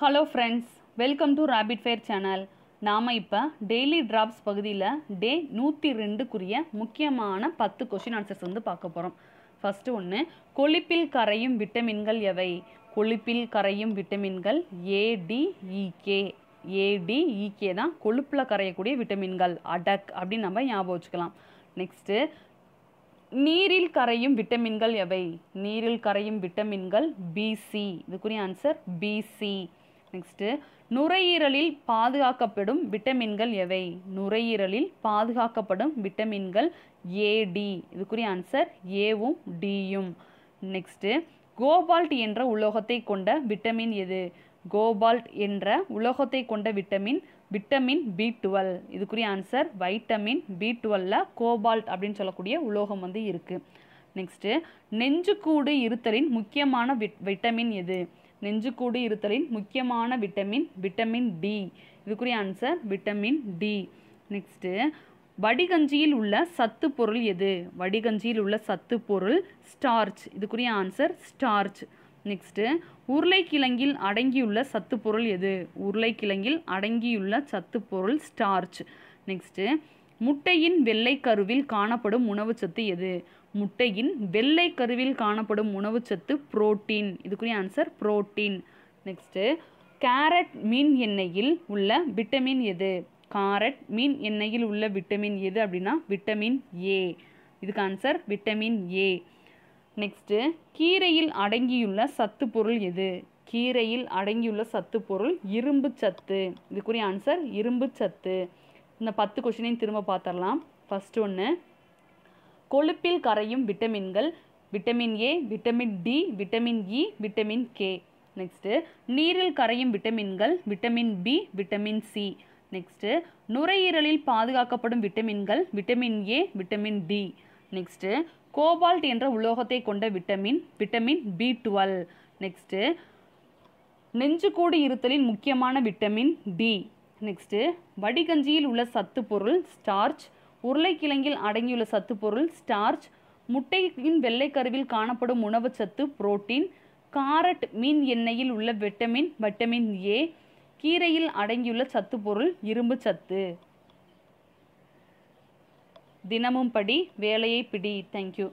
hello friends welcome to rapid fair channel நாம் இப்போ daily drops பகுதியில் டே நூற்றி ரெண்டுக்குரிய முக்கியமான பத்து கொஷின் ஆன்சர்ஸ் வந்து பார்க்க போகிறோம் ஃபஸ்ட்டு ஒன்று கொழுப்பில் கரையும் விட்டமின்கள் எவை கொழுப்பில் கரையும் விட்டமின்கள் ஏடிஇகே ஏடிஇகே தான் கொழுப்பில் கரையக்கூடிய விட்டமின்கள் அடக் அப்படின்னு நம்ம ஞாபகம் வச்சுக்கலாம் நெக்ஸ்ட்டு நீரில் கரையும் விட்டமின்கள் எவை நீரில் கரையும் விட்டமின்கள் பிசி இதுக்குரிய ஆன்சர் பிசி நெக்ஸ்ட்டு நுரையீரலில் பாதுகாக்கப்படும் விட்டமின்கள் எவை நுரையீரலில் பாதுகாக்கப்படும் விட்டமின்கள் ஏடி இதுக்குரிய ஆன்சர் ஏவும் டியும் நெக்ஸ்ட்டு கோபால்ட் என்ற உலோகத்தை கொண்ட விட்டமின் எது கோபால்ட் என்ற உலோகத்தை கொண்ட விட்டமின் விட்டமின் பி டுவெல் இதுக்குரிய ஆன்சர் வைட்டமின் பி டுவெல்ல கோபால்ட் அப்படின்னு சொல்லக்கூடிய உலோகம் வந்து இருக்குது நெக்ஸ்ட்டு நெஞ்சுக்கூடு இருத்தலின் முக்கியமான விட்டமின் எது நெஞ்சுக்கூடு இருத்தலின் முக்கியமான விட்டமின் விட்டமின் டி இதுக்குரிய ஆன்சர் விட்டமின் டி நெக்ஸ்ட்டு வடிகஞ்சியில் உள்ள சத்து பொருள் எது வடிகஞ்சியில் உள்ள சத்து பொருள் ஸ்டார்ச் இதுக்குரிய ஆன்சர் ஸ்டார்ச் நெக்ஸ்ட்டு உருளைக்கிழங்கில் அடங்கியுள்ள சத்து பொருள் எது உருளைக்கிழங்கில் அடங்கியுள்ள சத்து பொருள் ஸ்டார்ச் நெக்ஸ்ட்டு முட்டையின் வெள்ளை கருவில் காணப்படும் உணவுச்சத்து எது முட்டையின் வெள்ளை கருவில் காணப்படும் உணவுச்சத்து புரோட்டீன் இதுக்குரிய ஆன்சர் புரோட்டீன் நெக்ஸ்ட்டு கேரட் மீன் எண்ணெயில் உள்ள விட்டமின் எது காரட் மீன் எண்ணெயில் உள்ள விட்டமின் எது அப்படின்னா விட்டமின் ஏ இதுக்கு ஆன்சர் விட்டமின் ஏ நெக்ஸ்ட்டு கீரையில் அடங்கியுள்ள சத்து பொருள் எது கீரையில் அடங்கியுள்ள சத்து பொருள் இரும்பு சத்து இதுக்குரிய ஆன்சர் இரும்பு சத்து இந்த பத்து கொஷினையும் திரும்ப பார்த்துடலாம் ஃபஸ்ட் ஒன்று கொழுப்பில் கரையும் விட்டமின்கள் vitamin A vitamin D vitamin E e, vitamin K next நீரில் கரையும் விட்டமின்கள் vitamin B vitamin C next நுரையீரலில் பாதுகாக்கப்படும் விட்டமின்கள் vitamin A vitamin D next cobalt என்ற உலோகத்தை கொண்ட vitamin vitamin B twelve next நெஞ்சுக்கூடு இருத்தலின் முக்கியமான விட்டமின் டி நெக்ஸ்ட்டு வடிகஞ்சியில் உள்ள சத்து பொருள் ஸ்டார்ச் உருளைக்கிழங்கில் அடங்கியுள்ள சத்து பொருள் ஸ்டார்ச் முட்டையின் வெள்ளை கருவில் காணப்படும் உணவு சத்து புரோட்டீன் காரட் மீன் எண்ணெயில் உள்ள விட்டமின் வைட்டமின் ஏ கீரையில் அடங்கியுள்ள சத்து பொருள் இரும்பு சத்து தினமும் படி வேலையை பிடி தேங்க்யூ